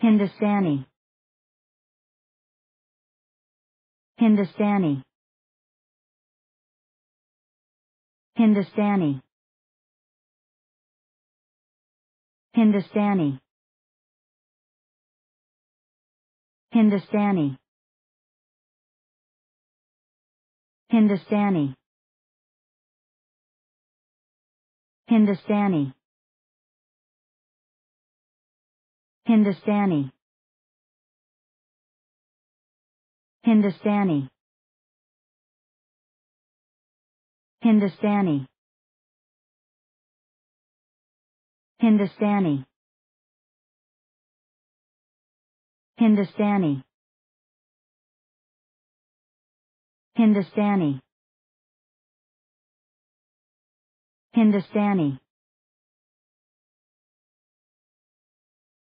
Hindustani Hindustani Hindustani Hindustani Hindustani Hindustani Hindustani Hindustani Hindustani Hindustani Hindustani Hindustani Hindustani Hindustani